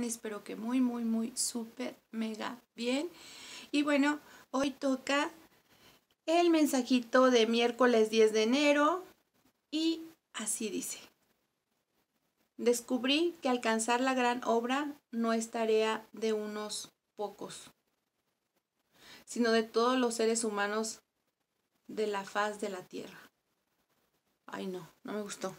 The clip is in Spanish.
Espero que muy, muy, muy, súper, mega bien. Y bueno, hoy toca el mensajito de miércoles 10 de enero y así dice. Descubrí que alcanzar la gran obra no es tarea de unos pocos, sino de todos los seres humanos de la faz de la tierra. Ay, no, no me gustó.